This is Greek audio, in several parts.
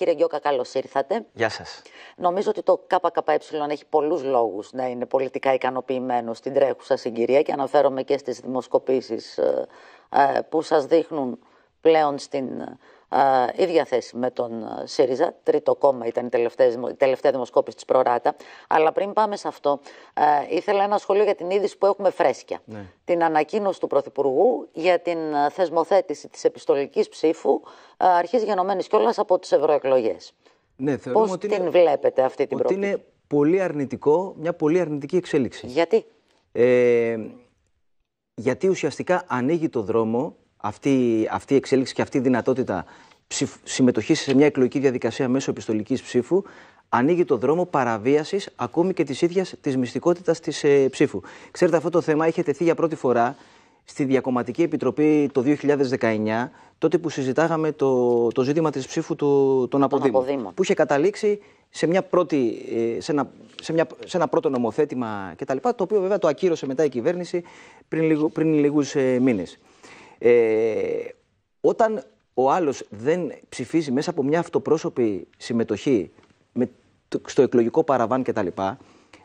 Κύριε Γκιόκα, καλώς ήρθατε. Γεια σας. Νομίζω ότι το ΚΚΕ έχει πολλούς λόγους να είναι πολιτικά ικανοποιημένο στην τρέχουσα συγκυρία και αναφέρομαι και στις δημοσκοπήσεις ε, ε, που σας δείχνουν πλέον στην ε, ίδια θέση με τον ΣΥΡΙΖΑ. Τρίτο κόμμα ήταν η τελευταία, η τελευταία δημοσκόπησης της Προράτα. Αλλά πριν πάμε σε αυτό, ήθελα ένα σχολείο για την είδηση που έχουμε φρέσκια. Ναι. Την ανακοίνωση του Πρωθυπουργού για την θεσμοθέτηση της επιστολικής ψήφου ε, αρχής γενομένης κιόλας από τις ευρωεκλογές. Ναι, Πώς ότι την βλέπετε αυτή την πρόκληση. Είναι πολύ αρνητικό, μια πολύ αρνητική εξέλιξη. Γιατί? Ε, γιατί ουσιαστικά ανοίγει το δρόμο αυτή, αυτή η εξέλιξη και αυτή η δυνατότητα συμμετοχής σε μια εκλογική διαδικασία μέσω επιστολικής ψήφου ανοίγει το δρόμο παραβίασης ακόμη και της ίδιας της μυστικότητας της ε, ψήφου. Ξέρετε, αυτό το θέμα είχε τεθεί για πρώτη φορά στη Διακομματική Επιτροπή το 2019, τότε που συζητάγαμε το, το ζήτημα της ψήφου του, των αποδήμων, που είχε καταλήξει σε, μια πρώτη, ε, σε, ένα, σε, μια, σε ένα πρώτο νομοθέτημα κτλ, το οποίο βέβαια το ακύρωσε μετά η κυβέρνηση πριν, λίγου πριν λίγους ε, μήνες. Ε, όταν ο άλλος δεν ψηφίζει μέσα από μια αυτοπρόσωπη συμμετοχή με, στο εκλογικό παραβάν κτλ., λοιπά,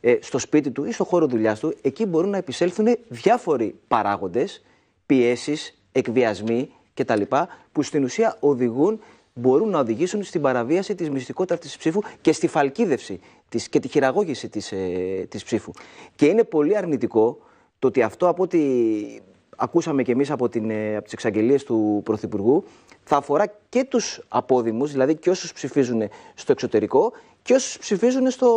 ε, στο σπίτι του ή στο χώρο δουλειάς του, εκεί μπορούν να επισέλθουν διάφοροι παράγοντες, πιέσεις, εκβιασμοί λοιπά, που στην ουσία οδηγούν μπορούν να οδηγήσουν στην παραβίαση της μυστικότητας της ψήφου και στη φαλκίδευση της, και τη χειραγώγηση της ε, της ψήφου. Και είναι πολύ αρνητικό το ότι αυτό από ό,τι ακούσαμε και εμείς από, την, ε, από τις εξαγγελίες του Πρωθυπουργού θα αφορά και τους απόδημους, δηλαδή και όσους ψηφίζουν στο εξωτερικό και όσους ψηφίζουν στο,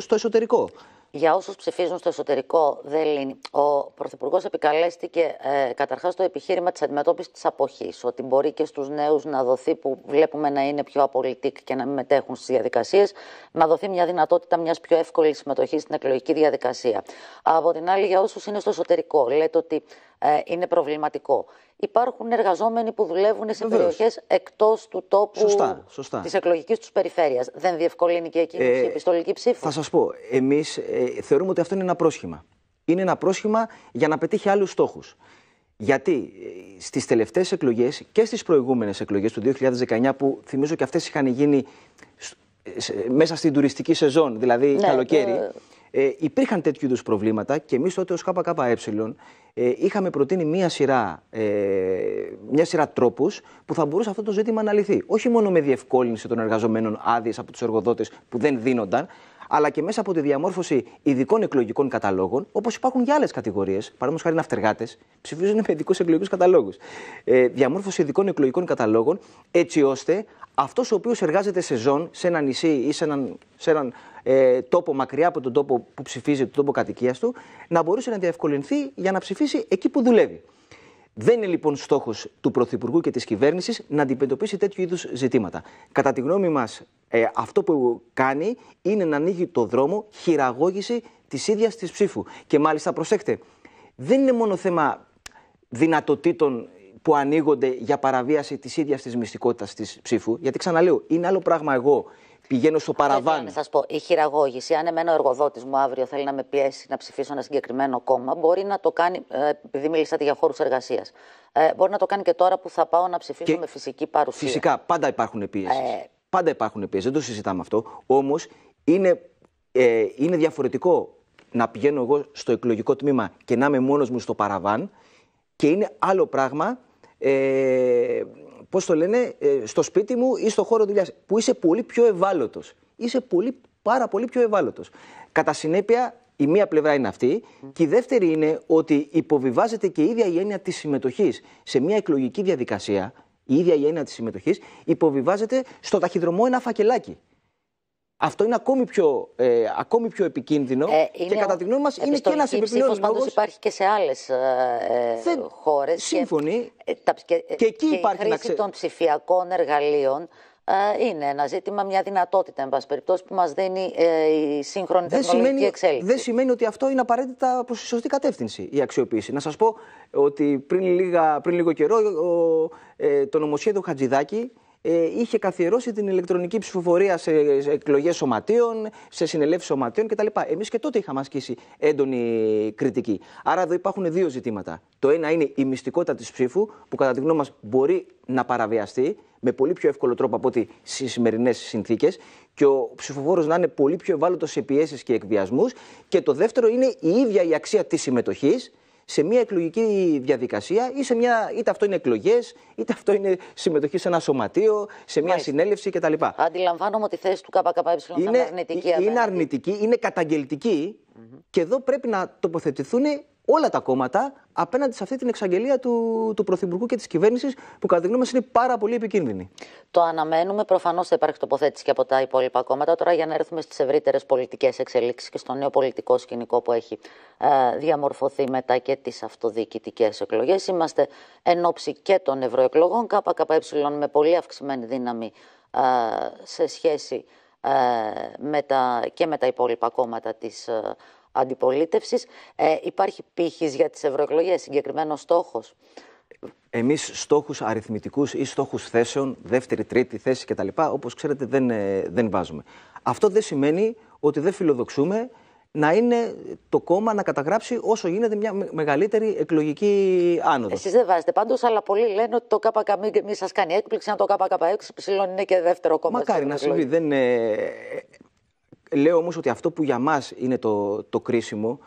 στο εσωτερικό. Για όσους ψηφίζουν στο εσωτερικό, δεν Ο Πρωθυπουργός επικαλέστηκε ε, καταρχάς το επιχείρημα της αντιμετώπισης της αποχής, ότι μπορεί και στους νέους να δοθεί, που βλέπουμε να είναι πιο απολυτικοί και να μην μετέχουν στις διαδικασίες, να δοθεί μια δυνατότητα μιας πιο εύκολης συμμετοχής στην εκλογική διαδικασία. Από την άλλη, για όσους είναι στο εσωτερικό, λέτε ότι ε, είναι προβληματικό. Υπάρχουν εργαζόμενοι που δουλεύουν σε περιοχές εκτός του τόπου σωστά, σωστά. της εκλογικής τους περιφέρειας. Δεν διευκολύνει και εκείνη ε, η επιστολική ψήφο. Θα σας πω, εμείς ε, θεωρούμε ότι αυτό είναι ένα πρόσχημα. Είναι ένα πρόσχημα για να πετύχει άλλους στόχους. Γιατί ε, στις τελευταίες εκλογές και στις προηγούμενες εκλογές του 2019 που θυμίζω και αυτές είχαν γίνει μέσα στην τουριστική σεζόν, δηλαδή ναι, καλοκαίρι, ε, υπήρχαν τέτοιου είδους προβλήματα και εμείς τότε ως ΚΚΕ ε, είχαμε προτείνει μία σειρά, ε, μια σειρά τρόπους που θα μπορούσε αυτό το ζήτημα να λυθεί. Όχι μόνο με διευκόλυνση των εργαζομένων άδειες από τους εργοδότες που δεν δίνονταν, αλλά και μέσα από τη διαμόρφωση ειδικών εκλογικών καταλόγων, όπως υπάρχουν για άλλες κατηγορίες. Παραδείγματο χάρη ναυτεργάτε ψηφίζουν με ειδικούς εκλογικούς καταλόγους. Ε, διαμόρφωση ειδικών εκλογικών καταλόγων, έτσι ώστε αυτός ο οποίος εργάζεται σε ζών, σε ένα νησί ή σε έναν, σε έναν ε, τόπο μακριά από τον τόπο που ψηφίζει, τον τόπο κατοικίας του, να μπορούσε να διευκολυνθεί για να ψηφίσει εκεί που δουλεύει. Δεν είναι λοιπόν στόχος του Πρωθυπουργού και της κυβέρνησης να αντιμετωπίσει τέτοιου είδους ζητήματα. Κατά τη γνώμη μας, ε, αυτό που κάνει είναι να ανοίγει το δρόμο χειραγώγηση της ίδιας της ψήφου. Και μάλιστα, προσέξτε, δεν είναι μόνο θέμα δυνατοτήτων που ανοίγονται για παραβίαση της ίδιας της μυστικότητας της ψήφου. Γιατί ξαναλέω, είναι άλλο πράγμα εγώ πηγαίνω στο παραβάν. Θα σας πω, η χειραγώγηση, αν εμένα ο εργοδότης μου αύριο θέλει να με πιέσει να ψηφίσω ένα συγκεκριμένο κόμμα, μπορεί να το κάνει, ε, επειδή μιλήσατε για χώρους εργασίας. Ε, μπορεί να το κάνει και τώρα που θα πάω να ψηφίσω με φυσική παρουσία. Φυσικά, πάντα υπάρχουν πίεσει. Ε... Πάντα υπάρχουν πίεσει, δεν το συζητάμε αυτό. Όμως είναι, ε, είναι διαφορετικό να πηγαίνω εγώ στο εκλογικό τμήμα και να είμαι μόνος μου στο παραβάν και είναι άλλο πράγμα. Ε, πώς το λένε, ε, στο σπίτι μου ή στο χώρο δουλειάς. Που είσαι πολύ πιο ευάλωτος. Είσαι πολύ, πάρα πολύ πιο ευάλωτος. Κατά συνέπεια, η μία πλευρά είναι αυτή και η δεύτερη είναι ότι υποβιβάζεται και η ίδια η έννοια της συμμετοχής σε μια εκλογική διαδικασία. Η ίδια η έννοια της συμμετοχής υποβιβάζεται στο ταχυδρομό ένα φακελάκι. Αυτό είναι ακόμη πιο, ε, πιο επικίνδυνο ε, είναι και κατά τη γνώμη μας είναι και ένας επιπλέον λόγος... υπάρχει και σε άλλες ε, ε χώρε. Σύμφωνοι. Ε, και, και, ε, και, εκεί και υπάρχει η χρήση των ψηφιακών εργαλείων είναι ένα ζήτημα, μια δυνατότητα, εν πάση περιπτώσει, που μας δίνει η σύγχρονη δεν τεχνολογική σημαίνει, εξέλιξη. Δεν σημαίνει ότι αυτό είναι απαραίτητα προς τη σωστή κατεύθυνση η αξιοποίηση. Να σας πω ότι πριν, λίγα, πριν λίγο καιρό ο, ε, το νομοσχέδιο Χατζηδάκη ε, είχε καθιερώσει την ηλεκτρονική ψηφοφορία σε εκλογές σωματείων, σε συνελεύσεις σωματείων κτλ. Εμείς και τότε είχαμε ασκήσει έντονη κριτική. Άρα εδώ υπάρχουν δύο ζητήματα. Το ένα είναι η μυστικότητα της ψήφου, που κατά τη γνώμη μας μπορεί να παραβιαστεί με πολύ πιο εύκολο τρόπο από ότι στις σημερινές συνθήκες και ο ψηφοφόρος να είναι πολύ πιο ευάλωτος σε πιέσεις και εκβιασμούς. Και το δεύτερο είναι η ίδια η αξία της συμμετοχής σε μια εκλογική διαδικασία ή σε μια. είτε αυτό είναι εκλογές, είτε αυτό είναι συμμετοχή σε ένα σωματείο, σε μια Μάλιστα. συνέλευση κτλ. Αντιλαμβάνομαι ότι η θέση του ΚΚΕ είναι, είναι αρνητική. Είναι αρνητική, είναι και εδώ πρέπει να τοποθετηθούν όλα τα κόμματα απέναντι σε αυτή την εξαγγελία του, του Πρωθυπουργού και της κυβέρνησης, που κατά τη γνώμη είναι πάρα πολύ επικίνδυνη. Το αναμένουμε. Προφανώς θα υπάρχει τοποθέτηση και από τα υπόλοιπα κόμματα. Τώρα, για να έρθουμε στις ευρύτερες πολιτικές εξελίξεις και στο νέο πολιτικό σκηνικό που έχει ε, διαμορφωθεί μετά και τις αυτοδιοικητικές εκλογές. Είμαστε εν ώψη και των ευρωεκλογών. ΚΚΕ με πολύ αυξημένη δύναμη ε, σε σχέση ε, με τα, και με τα υπόλοιπα κόμματα της αντιπολίτευσης. Ε, υπάρχει πύχης για τις ευρωεκλογές, συγκεκριμένος στόχος. Εμείς στόχους αριθμητικούς ή στόχους θέσεων, δεύτερη, τρίτη θέση κτλ., όπως ξέρετε, δεν, ε, δεν βάζουμε. Αυτό δεν σημαίνει ότι δεν φιλοδοξούμε να είναι το κόμμα να καταγράψει όσο γίνεται μια μεγαλύτερη εκλογική άνοδο. Εσείς δεν βάζετε πάντως, αλλά πολλοί λένε ότι το ΚΚΜ μη σας κάνει έκπληξη, αν το ΚΚΕ ψηλώνει είναι και δεύτερο κόμμα. Μακάρι να συμβεί. Δεν, ε, Λέω όμως ότι αυτό που για μας είναι το, το κρίσιμο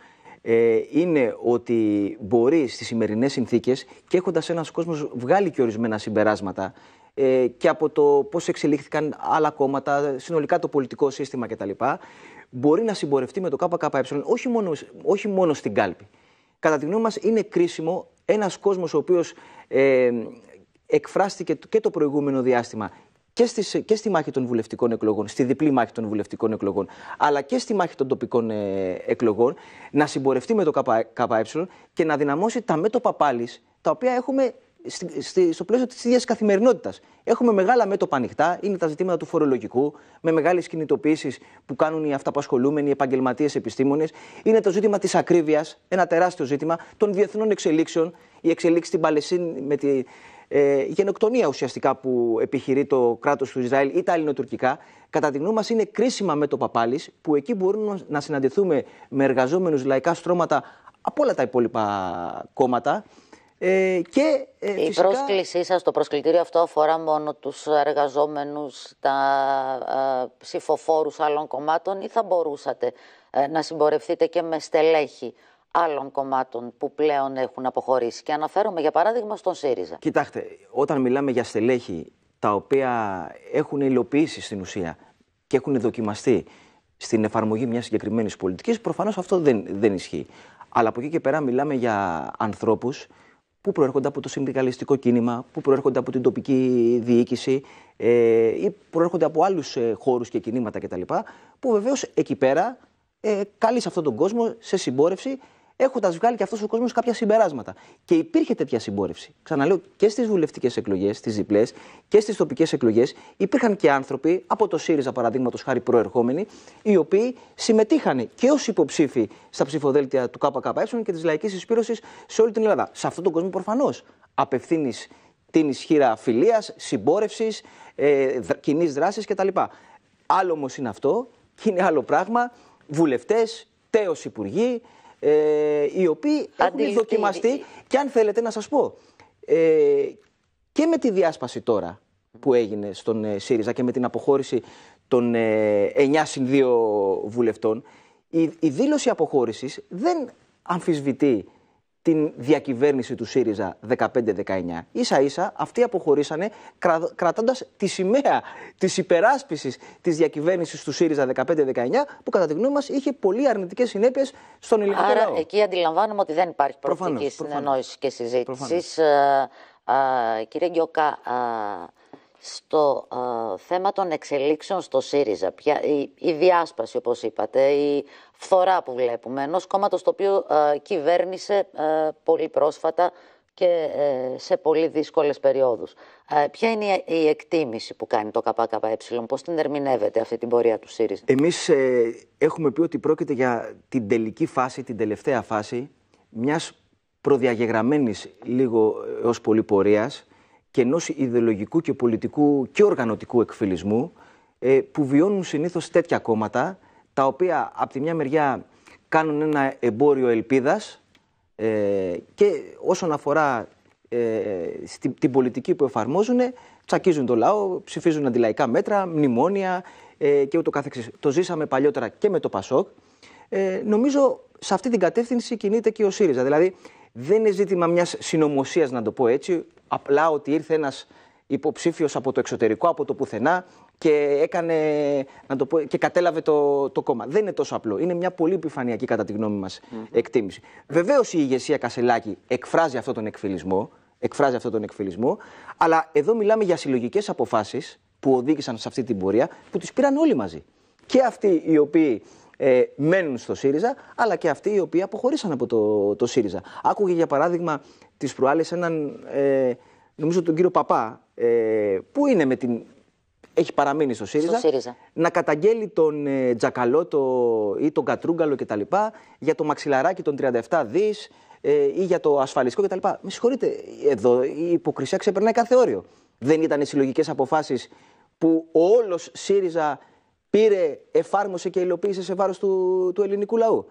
ε, είναι ότι μπορεί στις σημερινές συνθήκες και έχοντας ένας κόσμος βγάλει και ορισμένα συμπεράσματα ε, και από το πώς εξελίχθηκαν άλλα κόμματα, συνολικά το πολιτικό σύστημα κτλ. Μπορεί να συμπορευτεί με το ΚΚΕ όχι μόνο, όχι μόνο στην κάλπη. Κατά τη γνώμη μας είναι κρίσιμο ένας κόσμος ο οποίος ε, εκφράστηκε και το προηγούμενο διάστημα και, στις, και στη μάχη των βουλευτικών εκλογών, στη διπλή μάχη των βουλευτικών εκλογών, αλλά και στη μάχη των τοπικών ε, εκλογών, να συμπορευτεί με το ΚΚΕ και να δυναμώσει τα μέτωπα πάλι τα οποία έχουμε στη, στο πλαίσιο της ίδιας καθημερινότητας. Έχουμε μεγάλα μέτωπα ανοιχτά, είναι τα ζητήματα του φορολογικού, με μεγάλες κινητοποιήσεις που κάνουν οι αυταπασχολούμενοι, οι επαγγελματίες επιστήμονες. Είναι το ζήτημα της ακρίβειας, ένα τεράστιο ζήτημα των διεθνών εξελίξεων, η εξελίξη στην Παλαιστίνη με, τη, η ε, γενοκτονία ουσιαστικά που επιχειρεί το κράτος του Ισραήλ ή τα ελληνοτουρκικά, κατά τη γνώμη μας είναι κρίσιμα με το Παπάλης, που εκεί μπορούμε να συναντηθούμε με εργαζόμενους λαϊκά στρώματα από όλα τα υπόλοιπα κόμματα. Ε, και, ε, Η φυσικά... πρόσκλησή σας στο προσκλητήριο αυτό αφορά μόνο τους εργαζόμενους, τα ε, ψηφοφόρους άλλων κομμάτων ή θα μπορούσατε ε, να συμπορευτείτε και με στελέχη άλλων κομμάτων που πλέον έχουν αποχωρήσει. Και αναφέρομαι για παράδειγμα στον ΣΥΡΙΖΑ. Κοιτάξτε, όταν μιλάμε για στελέχη τα οποία έχουν υλοποιήσει στην ουσία και έχουν δοκιμαστεί στην εφαρμογή μιας συγκεκριμένης πολιτικής, προφανώς αυτό δεν, δεν ισχύει. Αλλά από εκεί και πέρα μιλάμε για ανθρώπους που προέρχονται από το συνδικαλιστικό κίνημα, που προέρχονται από την τοπική διοίκηση ε, ή προέρχονται από άλλους ε, χώρους και κινήματα κτλ. Που βεβαίως εκεί πέρα ε, καλεί αυτόν τον κόσμο σε συμπόρευση έχοντας βγάλει και αυτός ο κόσμος κάποια συμπεράσματα. Και υπήρχε τέτοια συμπόρευση. Ξαναλέω και στις βουλευτικές εκλογές, στις διπλές και στις τοπικές εκλογές, υπήρχαν και άνθρωποι από το ΣΥΡΙΖΑ παραδείγματος χάρη προερχόμενοι, οι οποίοι συμμετείχαν και ως υποψήφοι στα ψηφοδέλτια του ΚΚΕ και της Λαϊκής Εισπήρωσης σε όλη την Ελλάδα. Σε αυτόν τον κόσμο προφανώς απευθύνεις την ισχύρα φιλίας, συμπόρευσης, ε, κοινής δράσης κτλ. Άλλο όμως είναι αυτό και είναι άλλο πράγμα. Βουλευτές, τέος υπουργοί, ε, οι οποίοι έχουν δοκιμαστεί ε, ε, και αν θέλετε να σας πω ε, και με τη διάσπαση τώρα που έγινε στον ΣΥΡΙΖΑ και με την αποχώρηση των 9 συν 2 βουλευτών η, η δήλωση αποχώρησης δεν αμφισβητεί την διακυβέρνηση του ΣΥΡΙΖΑ 15-19. Ίσα ίσα αυτοί αποχωρήσανε κρα, κρατώντας τη σημαία της υπεράσπισης της διακυβέρνησης του ΣΥΡΙΖΑ 15-19 που κατά τη γνώμη μας είχε πολύ αρνητικές συνέπειες στον ελληνικό Άρα, εκεί αντιλαμβάνομαι ότι δεν υπάρχει προοπτική συνεννόηση και συζήτησης. Προφανώς. Ε, ε, ε, κύριε Γκιόκα, στο θέμα των εξελίξεων στο ΣΥΡΙΖΑ, πια, η, διάσπαση όπως είπατε, η φθορά που βλέπουμε, ενός κόμματος το οποίο κυβέρνησε πολύ πρόσφατα και ε, σε πολύ δύσκολες περιόδους. ποια είναι η, εκτίμηση που κάνει το ΚΚΕ, πώς την ερμηνεύεται αυτή την πορεία του ΣΥΡΙΖΑ. Εμείς ε, έχουμε πει ότι πρόκειται για την τελική φάση, την τελευταία φάση μιας προδιαγεγραμμένης λίγο ε, ως πολύ και ενός ιδεολογικού και πολιτικού και οργανωτικού εκφυλισμού ε, που βιώνουν συνήθως τέτοια κόμματα, τα οποία από τη μια μεριά κάνουν ένα εμπόριο ελπίδας ε, και όσον αφορά ε, την πολιτική που εφαρμόζουν, τσακίζουν το λαό, ψηφίζουν αντιλαϊκά μέτρα, μνημόνια και ούτω καθεξής. Το ζήσαμε παλιότερα και με το Πασόκ. νομίζω σε αυτή την κατεύθυνση κινείται και ο ΣΥΡΙΖΑ. Δηλαδή δεν είναι ζήτημα μιας συνωμοσίας, να το πω έτσι. Απλά ότι ήρθε ένας υποψήφιος από το εξωτερικό, από το πουθενά και, έκανε, να το και κατέλαβε το, το κόμμα. Δεν είναι τόσο απλό. Είναι μια πολύ επιφανειακή, κατά τη γνώμη μας, εκτίμηση. Βεβαίως η ηγεσία Κασελάκη εκφράζει αυτό τον εκφυλισμό. Εκφράζει αυτό τον εκφυλισμό, αλλά εδώ μιλάμε για συλλογικές αποφάσεις που οδήγησαν σε αυτή την πορεία που τις πήραν όλοι μαζί. Και αυτοί οι οποίοι ε, μένουν στο ΣΥΡΙΖΑ, αλλά και αυτοί οι οποίοι αποχωρήσαν από το, το ΣΥΡΙΖΑ. Άκουγε για παράδειγμα τις προάλλες έναν, ε, νομίζω τον κύριο Παπά, ε, που είναι με την. Έχει παραμείνει στο ΣΥΡΙΖΑ, να καταγγέλει τον ε, Τζακαλώτο ή τον Κατρούγκαλο κτλ. για το μαξιλαράκι των 37 δις ε, ή για το ασφαλιστικό κτλ. Με συγχωρείτε, εδώ η υποκρισία ξεπερνάει κάθε όριο. Δεν ήταν οι συλλογικές αποφάσεις που ο όλος ΣΥΡΙΖΑ πήρε, εφάρμοσε και υλοποίησε σε βάρος του, του ελληνικού λαού.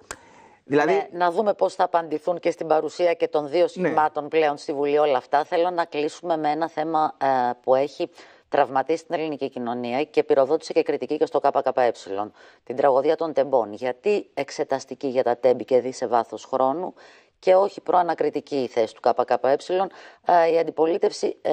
Δηλαδή... Ναι, να δούμε πώς θα απαντηθούν και στην παρουσία και των δύο ναι. σχημάτων πλέον στη Βουλή όλα αυτά. Θέλω να κλείσουμε με ένα θέμα ε, που έχει Τραυματίσει την ελληνική κοινωνία και πυροδότησε και κριτική και στο ΚΚΕ. Την τραγωδία των τεμπών. Γιατί εξεταστική για τα τέμπη και δει σε βάθος χρόνου και όχι προανακριτική η θέση του ΚΚΕ. Ε, η αντιπολίτευση, ε,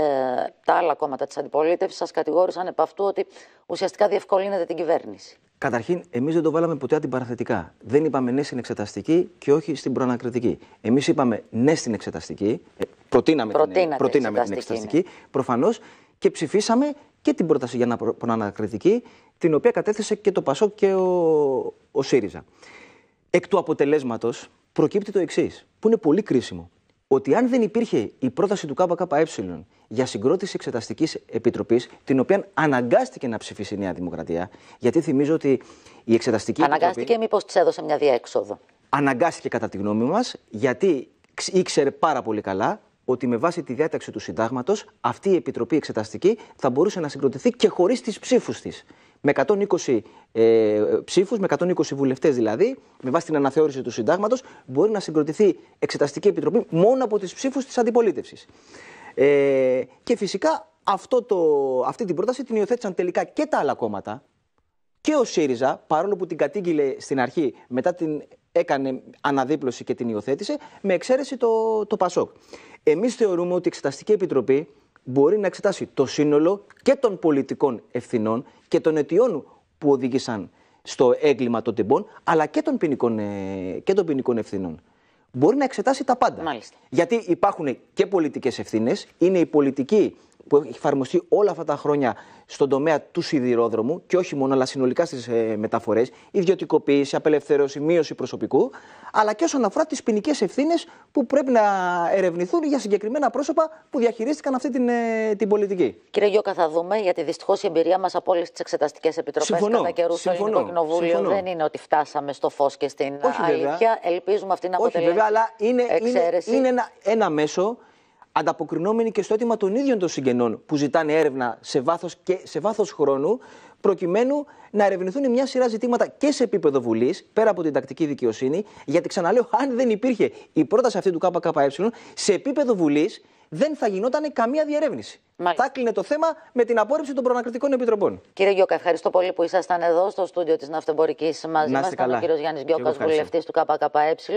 τα άλλα κόμματα της αντιπολίτευσης σας κατηγόρησαν επ' αυτού ότι ουσιαστικά διευκολύνεται την κυβέρνηση. Καταρχήν, εμείς δεν το βάλαμε ποτέ αντιπαραθετικά. Δεν είπαμε ναι στην εξεταστική και όχι στην προανακριτική. Εμείς είπαμε ναι στην εξεταστική. Ε, προτείναμε, την, προτείναμε την εξεταστική. Προφανώς και ψηφίσαμε και την πρόταση για προανακριτική, την οποία κατέθεσε και το Πασό και ο, ο ΣΥΡΙΖΑ. Εκ του αποτελέσματος, προκύπτει το εξής, που είναι πολύ κρίσιμο. Ότι αν δεν υπήρχε η πρόταση του ΚΚΕ για συγκρότηση εξεταστικής επιτροπής, την οποία αναγκάστηκε να ψηφίσει η Νέα Δημοκρατία, γιατί θυμίζω ότι η εξεταστική. Αναγκάστηκε, μήπως της έδωσε μια διέξοδο. Αναγκάστηκε κατά τη γνώμη μας, γιατί ήξερε πάρα πολύ καλά ότι με βάση τη διάταξη του συντάγματος αυτή η επιτροπή εξεταστική θα μπορούσε να συγκροτηθεί και χωρίς τις ψήφους της με 120 ε, ψήφους, με 120 βουλευτές δηλαδή, με βάση την αναθεώρηση του συντάγματος, μπορεί να συγκροτηθεί εξεταστική επιτροπή μόνο από τις ψήφους της αντιπολίτευσης. Ε, και φυσικά αυτό το, αυτή την πρόταση την υιοθέτησαν τελικά και τα άλλα κόμματα και ο ΣΥΡΙΖΑ, παρόλο που την κατήγγειλε στην αρχή, μετά την έκανε αναδίπλωση και την υιοθέτησε, με εξαίρεση το, το ΠΑΣΟΚ. Εμείς θεωρούμε ότι η Εξεταστική Επιτροπή μπορεί να εξετάσει το σύνολο και των πολιτικών ευθυνών και των αιτιών που οδήγησαν στο έγκλημα των τεμπών, αλλά και των ποινικών, ε, και των ποινικών ευθυνών. Μπορεί να εξετάσει τα πάντα. Μάλιστα. Γιατί υπάρχουν και πολιτικές ευθύνες, είναι η πολιτική που έχει εφαρμοστεί όλα αυτά τα χρόνια στον τομέα του σιδηρόδρομου και όχι μόνο, αλλά συνολικά στις ε, μεταφορές, ιδιωτικοποίηση, απελευθέρωση, μείωση προσωπικού, αλλά και όσον αφορά τις ποινικές ευθύνες που πρέπει να ερευνηθούν για συγκεκριμένα πρόσωπα που διαχειρίστηκαν αυτή την, ε, την πολιτική. Κύριε Γιώκα, θα δούμε, γιατί δυστυχώς η εμπειρία μας από όλες τις εξεταστικές επιτροπές κατά καιρού στο Ελληνικό Κοινοβούλιο δεν είναι ότι φτάσαμε στο φως και στην αλήθεια. Ελπίζουμε αυτή να αποτελέσει. Όχι, βέβαια, αλλά είναι, είναι, είναι ένα, ένα μέσο ανταποκρινόμενοι και στο αίτημα των ίδιων των συγγενών που ζητάνε έρευνα σε βάθος, και, σε βάθος χρόνου προκειμένου να ερευνηθούν μια σειρά ζητήματα και σε επίπεδο Βουλής, πέρα από την τακτική δικαιοσύνη, γιατί ξαναλέω, αν δεν υπήρχε η πρόταση αυτή του ΚΚΕ, σε επίπεδο Βουλής δεν θα γινόταν καμία διερεύνηση. Μάλιστα. Θα κλείνε το θέμα με την απόρριψη των προανακριτικών επιτροπών. Κύριε Γιώκα, ευχαριστώ πολύ που ήσασταν εδώ στο στούντιο της Ναυτεμπορικής μαζί μα. ο κύριο Γιάννης Γιώκα, βουλευτής του ΚΚΕ.